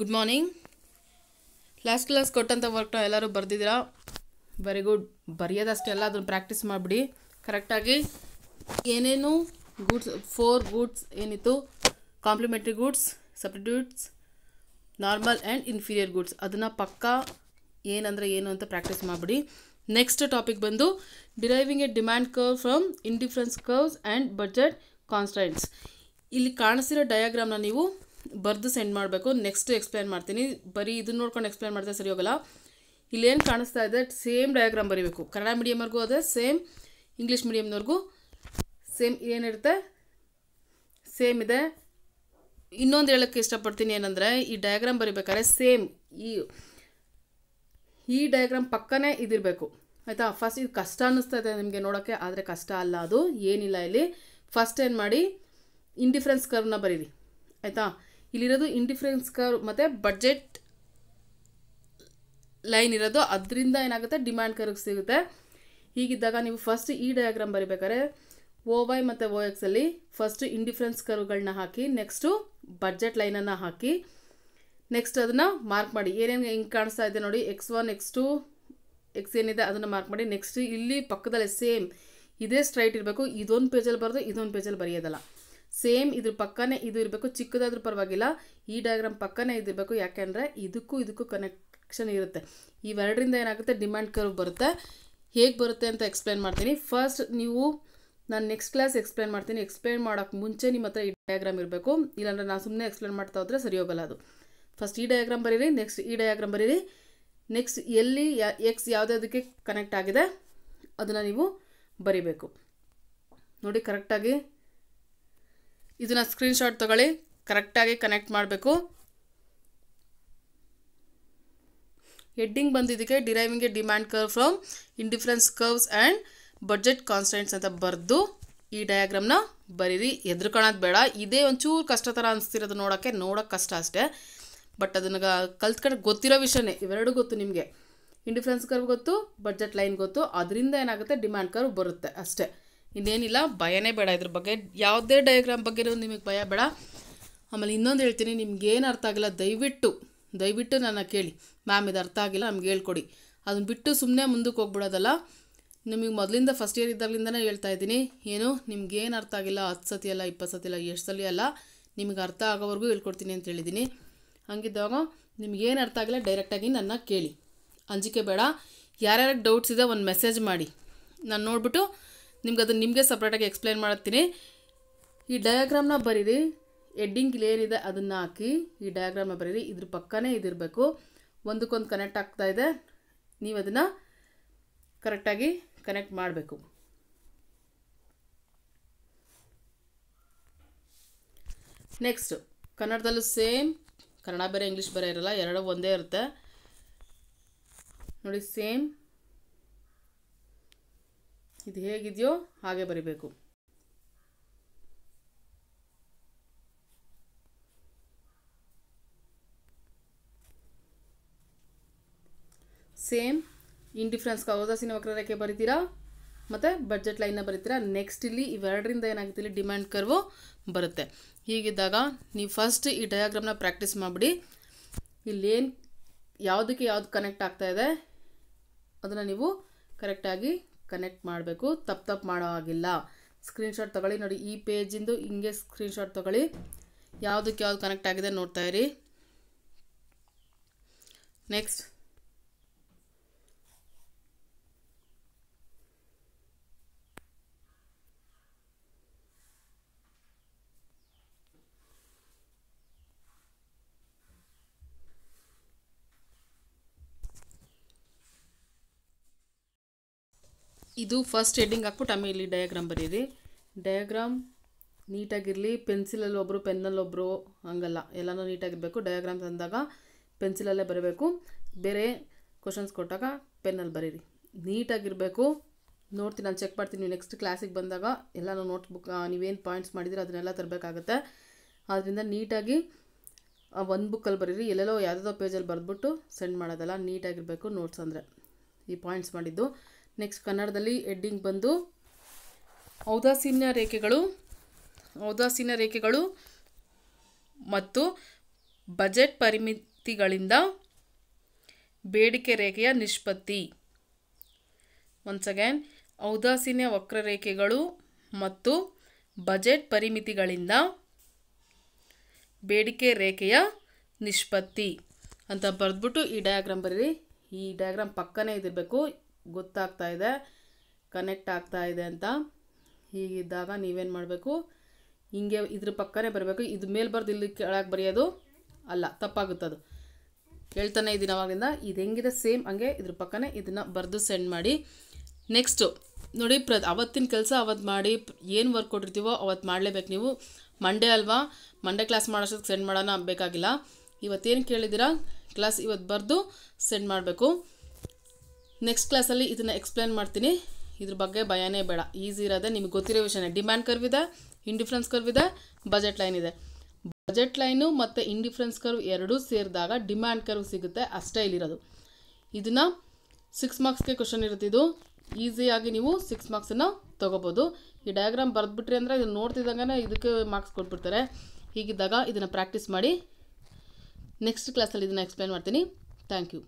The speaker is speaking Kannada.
ಗುಡ್ ಮಾರ್ನಿಂಗ್ ಲಾಸ್ಟ್ ಕ್ಲಾಸ್ ಕೊಟ್ಟಂಥ ವರ್ಕ್ನ ಎಲ್ಲರೂ ಬರ್ದಿದ್ದೀರಾ ವೆರಿ ಗುಡ್ ಬರೆಯೋದಷ್ಟೆಲ್ಲ ಅದನ್ನು ಪ್ರಾಕ್ಟೀಸ್ ಮಾಡಿಬಿಡಿ ಕರೆಕ್ಟಾಗಿ ಏನೇನು ಗೂಡ್ಸ್ ಫೋರ್ ಗೂಡ್ಸ್ ಏನಿತ್ತು complementary goods substitutes normal and inferior goods ಅದನ್ನು ಪಕ್ಕ ಏನಂದರೆ ಏನು ಅಂತ ಪ್ರಾಕ್ಟೀಸ್ ಮಾಡಿಬಿಡಿ ನೆಕ್ಸ್ಟ್ ಟಾಪಿಕ್ ಬಂದು deriving a demand curve from indifference curves and budget constants ಇಲ್ಲಿ ಕಾಣಿಸಿರೋ ಡಯಾಗ್ರಾಮ್ನ ನೀವು ಬರೆದು ಸೆಂಡ್ ಮಾಡಬೇಕು ನೆಕ್ಸ್ಟ್ ಎಕ್ಸ್ಪ್ಲೇನ್ ಮಾಡ್ತೀನಿ ಬರೀ ಇದನ್ನ ನೋಡ್ಕೊಂಡು ಎಕ್ಸ್ಪ್ಲೇನ್ ಮಾಡ್ತಾರೆ ಸರಿ ಹೋಗಲ್ಲ ಇಲ್ಲೇನು ಕಾಣಿಸ್ತಾ ಇದೆ ಸೇಮ್ ಡಯಾಗ್ರಾಮ್ ಬರೀಬೇಕು ಕನ್ನಡ ಮೀಡಿಯಮ್ವರೆಗೂ ಅದೇ ಸೇಮ್ ಇಂಗ್ಲೀಷ್ ಮೀಡಿಯಮ್ನವ್ರಿಗೂ ಸೇಮ್ ಏನಿರುತ್ತೆ ಸೇಮ್ ಇದೆ ಇನ್ನೊಂದು ಹೇಳೋಕ್ಕೆ ಇಷ್ಟಪಡ್ತೀನಿ ಏನಂದರೆ ಈ ಡಯಾಗ್ರಾಮ್ ಬರೀಬೇಕಾದ್ರೆ ಸೇಮ್ ಈ ಈ ಡಯಾಗ್ರಾಮ್ ಪಕ್ಕನೇ ಇದಿರಬೇಕು ಆಯಿತಾ ಫಸ್ಟ್ ಇದು ಕಷ್ಟ ಅನ್ನಿಸ್ತಾ ಇದೆ ನಿಮಗೆ ನೋಡೋಕ್ಕೆ ಆದರೆ ಕಷ್ಟ ಅಲ್ಲ ಅದು ಏನಿಲ್ಲ ಇಲ್ಲಿ ಫಸ್ಟ್ ಏನು ಮಾಡಿ ಇಂಡಿಫ್ರೆನ್ಸ್ ಕರ್ನ ಬರೀರಿ ಆಯಿತಾ ಇಲ್ಲಿರೋದು ಇಂಡಿಫರೆನ್ಸ್ ಕರ್ವ್ ಮತ್ತು ಬಡ್ಜೆಟ್ ಲೈನ್ ಇರೋದು ಅದರಿಂದ ಏನಾಗುತ್ತೆ ಡಿಮ್ಯಾಂಡ್ ಕರ್ವ್ ಸಿಗುತ್ತೆ ಹೀಗಿದ್ದಾಗ ನೀವು ಫಸ್ಟ್ ಈ ಡಯಾಗ್ರಾಮ್ ಬರೀಬೇಕಾದ್ರೆ ಓ ವೈ ಮತ್ತು ಓ ಎಕ್ಸಲ್ಲಿ ಫಸ್ಟ್ ಇಂಡಿಫ್ರೆನ್ಸ್ ಕರ್ಗಳನ್ನ ಹಾಕಿ ನೆಕ್ಸ್ಟು ಬಡ್ಜೆಟ್ ಲೈನನ್ನು ಹಾಕಿ ನೆಕ್ಸ್ಟ್ ಅದನ್ನು ಮಾರ್ಕ್ ಮಾಡಿ ಏನೇನು ಹೆಂಗೆ ಕಾಣಿಸ್ತಾ ಇದೆ ನೋಡಿ X one X two X ಏನಿದೆ ಅದನ್ನು ಮಾರ್ಕ್ ಮಾಡಿ ನೆಕ್ಸ್ಟ್ ಇಲ್ಲಿ ಪಕ್ಕದಲ್ಲೇ ಸೇಮ್ ಇದೇ ಸ್ಟ್ರೈಟ್ ಇರಬೇಕು ಇದೊಂದು ಪೇಜಲ್ಲಿ ಬರೋದು ಇದೊಂದು ಪೇಜಲ್ಲಿ ಬರೆಯೋದಲ್ಲ ಸೇಮ್ ಇದ್ರ ಪಕ್ಕನೇ ಇದು ಇರಬೇಕು ಚಿಕ್ಕದಾದ್ರೂ ಪರವಾಗಿಲ್ಲ ಈ ಡಯಾಗ್ರಾಮ್ ಪಕ್ಕನೇ ಇದಿರಬೇಕು ಯಾಕೆಂದರೆ ಇದಕ್ಕೂ ಇದಕ್ಕೂ ಕನೆಕ್ಷನ್ ಇರುತ್ತೆ ಇವೆರಡರಿಂದ ಏನಾಗುತ್ತೆ ಡಿಮ್ಯಾಂಡ್ ಕರ್ವ್ ಬರುತ್ತೆ ಹೇಗೆ ಬರುತ್ತೆ ಅಂತ ಎಕ್ಸ್ಪ್ಲೇನ್ ಮಾಡ್ತೀನಿ ಫಸ್ಟ್ ನೀವು ನಾನು ನೆಕ್ಸ್ಟ್ ಕ್ಲಾಸ್ ಎಕ್ಸ್ಪ್ಲೇನ್ ಮಾಡ್ತೀನಿ ಎಕ್ಸ್ಪ್ಲೇನ್ ಮಾಡೋಕ್ಕೆ ಮುಂಚೆ ನಿಮ್ಮ ಹತ್ರ ಈ ಡಯಾಗ್ರಾಮ್ ಇರಬೇಕು ಇಲ್ಲಾಂದರೆ ನಾನು ಸುಮ್ಮನೆ ಎಕ್ಸ್ಪ್ಲೇನ್ ಮಾಡ್ತಾ ಹೋದರೆ ಸರಿ ಹೋಗಲ್ಲ ಅದು ಫಸ್ಟ್ ಈ ಡಯಾಗ್ರಾಮ್ ಬರೀರಿ ನೆಕ್ಸ್ಟ್ ಈ ಡಯಾಗ್ರಾಮ್ ಬರೀರಿ ನೆಕ್ಸ್ಟ್ ಎಲ್ಲಿ ಎಕ್ಸ್ ಅದಕ್ಕೆ ಕನೆಕ್ಟ್ ಆಗಿದೆ ಅದನ್ನು ನೀವು ಬರಿಬೇಕು ನೋಡಿ ಕರೆಕ್ಟಾಗಿ ಇದನ್ನು ಸ್ಕ್ರೀನ್ಶಾಟ್ ತಗೊಳ್ಳಿ ಕರೆಕ್ಟಾಗಿ ಕನೆಕ್ಟ್ ಮಾಡಬೇಕು ಎಡ್ಡಿಂಗ್ ಬಂದಿದ್ದಕ್ಕೆ deriving demand curve from indifference curves and budget constants ಅಂತ ಬರೆದು ಈ ಡಯಾಗ್ರಾಮ್ನ ಬರೀರಿ ಎದ್ರುಕೊಳ್ಳೋದು ಬೇಡ ಇದೇ ಒಂಚೂರು ಕಷ್ಟ ಥರ ಅನಿಸ್ತಿರೋದು ನೋಡೋಕ್ಕೆ ನೋಡೋಕೆ ಕಷ್ಟ ಅಷ್ಟೇ ಬಟ್ ಅದನ್ನ ಕಲ್ತ್ಕೊಂಡು ಗೊತ್ತಿರೋ ವಿಷಯನೇ ಇವೆರಡೂ ಗೊತ್ತು ನಿಮಗೆ ಇಂಡಿಫ್ರೆನ್ಸ್ ಕರ್ವ್ ಗೊತ್ತು ಬಜೆಟ್ ಲೈನ್ ಗೊತ್ತು ಅದರಿಂದ ಏನಾಗುತ್ತೆ ಡಿಮ್ಯಾಂಡ್ ಕರ್ವ್ ಬರುತ್ತೆ ಅಷ್ಟೇ ಇನ್ನೇನಿಲ್ಲ ಭಯನೇ ಬೇಡ ಇದ್ರ ಬಗ್ಗೆ ಯಾವುದೇ ಡಯಾಗ್ರಾಮ್ ಬಗ್ಗೆ ನಿಮಗೆ ಭಯ ಬೇಡ ಆಮೇಲೆ ಇನ್ನೊಂದು ಹೇಳ್ತೀನಿ ನಿಮ್ಗೆ ಏನು ಅರ್ಥ ಆಗಿಲ್ಲ ದಯವಿಟ್ಟು ದಯವಿಟ್ಟು ನನ್ನ ಕೇಳಿ ಮ್ಯಾಮ್ ಇದು ಅರ್ಥ ಆಗಿಲ್ಲ ನಮ್ಗೆ ಹೇಳ್ಕೊಡಿ ಅದನ್ನ ಬಿಟ್ಟು ಸುಮ್ಮನೆ ಮುಂದಕ್ಕೆ ಹೋಗ್ಬಿಡೋದಲ್ಲ ನಿಮಗೆ ಮೊದಲಿಂದ ಫಸ್ಟ್ ಇಯರ್ ಇದ್ದಾಗಲಿಂದನೇ ಹೇಳ್ತಾ ಇದ್ದೀನಿ ಏನು ನಿಮ್ಗೇನು ಅರ್ಥ ಆಗಿಲ್ಲ ಹತ್ತು ಸತಿ ಅಲ್ಲ ಇಪ್ಪತ್ತು ಸತಿ ಅಲ್ಲ ಎಷ್ಟು ಸಲ ಅಲ್ಲ ನಿಮಗೆ ಅರ್ಥ ಆಗೋವರೆಗೂ ಹೇಳ್ಕೊಡ್ತೀನಿ ಅಂತ ಹೇಳಿದ್ದೀನಿ ಹಂಗಿದ್ದಾಗ ಏನು ಅರ್ಥ ಆಗಿಲ್ಲ ಡೈರೆಕ್ಟಾಗಿ ನನ್ನ ಕೇಳಿ ಅಂಜಿಕೆ ಬೇಡ ಯಾರ್ಯಾರಿಗೆ ಡೌಟ್ಸ್ ಇದೆ ಒಂದು ಮೆಸೇಜ್ ಮಾಡಿ ನಾನು ನೋಡಿಬಿಟ್ಟು ನಿಮ್ಗೆ ಅದನ್ನು ನಿಮಗೆ ಸಪ್ರೇಟಾಗಿ ಎಕ್ಸ್ಪ್ಲೈನ್ ಮಾಡ್ತೀನಿ ಈ ಡಯಾಗ್ರಾಮ್ನ ಬರೀರಿ ಎಡ್ಡಿಂಗ್ ಏನಿದೆ ಅದನ್ನು ಹಾಕಿ ಈ ಡಯಾಗ್ರಾಮ್ನ ಬರೀರಿ ಇದ್ರ ಪಕ್ಕನೇ ಇದಿರಬೇಕು ಒಂದಕ್ಕೊಂದು ಕನೆಕ್ಟ್ ಆಗ್ತಾ ಇದೆ ನೀವು ಅದನ್ನು ಕರೆಕ್ಟಾಗಿ ಕನೆಕ್ಟ್ ಮಾಡಬೇಕು ನೆಕ್ಸ್ಟು ಕನ್ನಡದಲ್ಲೂ ಸೇಮ್ ಕನ್ನಡ ಬೇರೆ ಇಂಗ್ಲೀಷ್ ಬೇರೆ ಇರಲ್ಲ ಎರಡೂ ಒಂದೇ ಇರುತ್ತೆ ನೋಡಿ ಸೇಮ್ ಇದು ಹೇಗಿದೆಯೋ ಹಾಗೆ ಬರಿಬೇಕು ಸೇಮ್ ಇಂಡಿಫ್ರೆನ್ಸ್ ಕವದಾಸಿನ ವಕ್ರರೇಖೆ ಬರಿತೀರಾ ಮತ್ತು ಬಜೆಟ್ ಲೈನ್ನ ಬರಿತೀರಾ ನೆಕ್ಸ್ಟ್ ಇಲ್ಲಿ ಇವೆರಡರಿಂದ ಏನಾಗುತ್ತೆ ಇಲ್ಲಿ ಡಿಮ್ಯಾಂಡ್ ಕರ್ವು ಬರುತ್ತೆ ಹೀಗಿದ್ದಾಗ ನೀವು ಫಸ್ಟ್ ಈ ಡಯಾಗ್ರಾಮ್ನ ಪ್ರಾಕ್ಟೀಸ್ ಮಾಡಿಬಿಡಿ ಇಲ್ಲೇನು ಯಾವುದಕ್ಕೆ ಯಾವುದು ಕನೆಕ್ಟ್ ಆಗ್ತಾ ಇದೆ ಅದನ್ನು ನೀವು ಕರೆಕ್ಟಾಗಿ ಕನೆಕ್ಟ್ ಮಾಡಬೇಕು ತಪ್ಪು ತಪ್ಪು ಮಾಡೋ ಹಾಗಿಲ್ಲ ಸ್ಕ್ರೀನ್ಶಾಟ್ ತೊಗೊಳ್ಳಿ ನೋಡಿ ಈ ಪೇಜಿಂದು ಹಿಂಗೆ ಸ್ಕ್ರೀನ್ಶಾಟ್ ತೊಗೊಳ್ಳಿ ಯಾವುದಕ್ಕೆ ಯಾವ್ದು ಕನೆಕ್ಟ್ ಆಗಿದೆ ನೋಡ್ತಾ ಇರಿ ನೆಕ್ಸ್ಟ್ ಇದು ಫಸ್ಟ್ ಹೆಡ್ಡಿಂಗ್ ಹಾಕ್ಬಿಟ್ಟು ಆಮೇಲೆ ಇಲ್ಲಿ ಡಯಾಗ್ರಾಮ್ ಬರೀರಿ ಡಯಾಗ್ರಾಮ್ ನೀಟಾಗಿರಲಿ ಪೆನ್ಸಿಲಲ್ಲಿ ಒಬ್ಬರು ಪೆನ್ನಲ್ಲಿ ಒಬ್ಬರು ಹಂಗಲ್ಲ ಎಲ್ಲನೂ ನೀಟಾಗಿರಬೇಕು ಡಯಾಗ್ರಾಮ್ ತಂದಾಗ ಪೆನ್ಸಿಲಲ್ಲೇ ಬರಬೇಕು ಬೇರೆ ಕ್ವಶನ್ಸ್ ಕೊಟ್ಟಾಗ ಪೆನ್ನಲ್ಲಿ ಬರೀರಿ ನೀಟಾಗಿರಬೇಕು ನೋಡ್ತೀನಿ ನಾನು ಚೆಕ್ ಮಾಡ್ತೀನಿ ನೀವು ನೆಕ್ಸ್ಟ್ ಕ್ಲಾಸಿಗೆ ಬಂದಾಗ ಎಲ್ಲನೂ ನೋಟ್ ಬುಕ್ ನೀವೇನು ಪಾಯಿಂಟ್ಸ್ ಮಾಡಿದ್ರೆ ಅದನ್ನೆಲ್ಲ ತರಬೇಕಾಗತ್ತೆ ಆದ್ದರಿಂದ ನೀಟಾಗಿ ಒಂದು ಬುಕ್ಕಲ್ಲಿ ಬರೀರಿ ಎಲ್ಲೆಲ್ಲೋ ಯಾವುದೋ ಪೇಜಲ್ಲಿ ಬರೆದ್ಬಿಟ್ಟು ಸೆಂಡ್ ಮಾಡೋದಲ್ಲ ನೀಟಾಗಿರಬೇಕು ನೋಟ್ಸ್ ಅಂದರೆ ಈ ಪಾಯಿಂಟ್ಸ್ ಮಾಡಿದ್ದು ನೆಕ್ಸ್ಟ್ ಕನ್ನಡದಲ್ಲಿ ಎಡ್ಡಿಂಗ್ ಬಂದು ಔದಾಸೀನ್ಯ ರೇಖೆಗಳು ಔದಾಸೀನ ರೇಖೆಗಳು ಮತ್ತು ಬಜೆಟ್ ಪರಿಮಿತಿಗಳಿಂದ ಬೇಡಿಕೆ ರೇಖೆಯ ನಿಷ್ಪತ್ತಿ ಒನ್ಸ್ ಅಗೇನ್ ಔದಾಸೀನ್ಯ ವಕ್ರರೇಖೆಗಳು ಮತ್ತು ಬಜೆಟ್ ಪರಿಮಿತಿಗಳಿಂದ ಬೇಡಿಕೆ ರೇಖೆಯ ನಿಷ್ಪತ್ತಿ ಅಂತ ಬರೆದ್ಬಿಟ್ಟು ಈ ಡಯಾಗ್ರಾಮ್ ಬರೀರಿ ಈ ಡಯಾಗ್ರಾಮ್ ಪಕ್ಕನೇ ಇದಿರಬೇಕು ಗೊತ್ತಾಗ್ತಾ ಇದೆ ಕನೆಕ್ಟ್ ಆಗ್ತಾ ಇದೆ ಅಂತ ಹೀಗಿದ್ದಾಗ ನೀವೇನು ಮಾಡಬೇಕು ಹಿಂಗೆ ಇದ್ರ ಪಕ್ಕನೇ ಬರಬೇಕು ಇದು ಮೇಲೆ ಬರ್ದು ಇಲ್ಲಿ ಕೆಳಗೆ ಬರೆಯೋದು ಅಲ್ಲ ತಪ್ಪಾಗುತ್ತದು ಹೇಳ್ತಾನೆ ಇದ್ದೀನಿ ಅವಾಗಿಂದ ಇದು ಹೆಂಗಿದೆ ಸೇಮ್ ಹಂಗೆ ಇದ್ರ ಪಕ್ಕನೇ ಇದನ್ನು ಬರೆದು ಸೆಂಡ್ ಮಾಡಿ ನೆಕ್ಸ್ಟು ನೋಡಿ ಪ್ರ ಅವತ್ತಿನ ಕೆಲಸ ಅವತ್ತು ಮಾಡಿ ಏನು ವರ್ಕ್ ಕೊಟ್ಟಿರ್ತೀವೋ ಅವತ್ತು ಮಾಡಲೇಬೇಕು ನೀವು ಮಂಡೇ ಅಲ್ವಾ ಮಂಡೇ ಕ್ಲಾಸ್ ಮಾಡೋಷ್ಟು ಸೆಂಡ್ ಮಾಡೋಣ ಬೇಕಾಗಿಲ್ಲ ಇವತ್ತೇನು ಕೇಳಿದ್ದೀರಾ ಕ್ಲಾಸ್ ಇವತ್ತು ಬರೆದು ಸೆಂಡ್ ಮಾಡಬೇಕು ನೆಕ್ಸ್ಟ್ ಕ್ಲಾಸಲ್ಲಿ ಇದನ್ನು ಎಕ್ಸ್ಪ್ಲೇನ್ ಮಾಡ್ತೀನಿ ಇದ್ರ ಬಗ್ಗೆ ಭಯನೇ ಬೇಡ ಈಸಿ ಇರೋದೇ ನಿಮ್ಗೆ ಗೊತ್ತಿರೋ ವಿಷಯನೇ ಡಿಮ್ಯಾಂಡ್ ಕರ್ವ್ ಇದೆ ಇಂಡಿಫ್ರೆನ್ಸ್ ಕರ್ವ್ ಇದೆ ಬಜೆಟ್ ಲೈನ್ ಇದೆ ಬಜೆಟ್ ಲೈನು ಮತ್ತು ಇಂಡಿಫ್ರೆನ್ಸ್ ಕರ್ವ್ ಎರಡೂ ಸೇರಿದಾಗ ಡಿಮ್ಯಾಂಡ್ ಕರ್ವ್ ಸಿಗುತ್ತೆ ಅಷ್ಟೇ ಇಲ್ಲಿರೋದು ಇದನ್ನು ಸಿಕ್ಸ್ ಮಾರ್ಕ್ಸ್ಗೆ ಕ್ವಶನ್ ಇರುತ್ತೆ ಇದು ಈಸಿಯಾಗಿ ನೀವು ಸಿಕ್ಸ್ ಮಾರ್ಕ್ಸನ್ನು ತೊಗೋಬೋದು ಈ ಡಯಾಗ್ರಾಮ್ ಬರೆದ್ಬಿಟ್ರಿ ಅಂದರೆ ಇದನ್ನು ನೋಡ್ತಿದ್ದಂಗೆ ಇದಕ್ಕೆ ಮಾರ್ಕ್ಸ್ ಕೊಟ್ಬಿಡ್ತಾರೆ ಹೀಗಿದ್ದಾಗ ಇದನ್ನು ಪ್ರಾಕ್ಟೀಸ್ ಮಾಡಿ ನೆಕ್ಸ್ಟ್ ಕ್ಲಾಸಲ್ಲಿ ಇದನ್ನು ಎಕ್ಸ್ಪ್ಲೇನ್ ಮಾಡ್ತೀನಿ ಥ್ಯಾಂಕ್ ಯು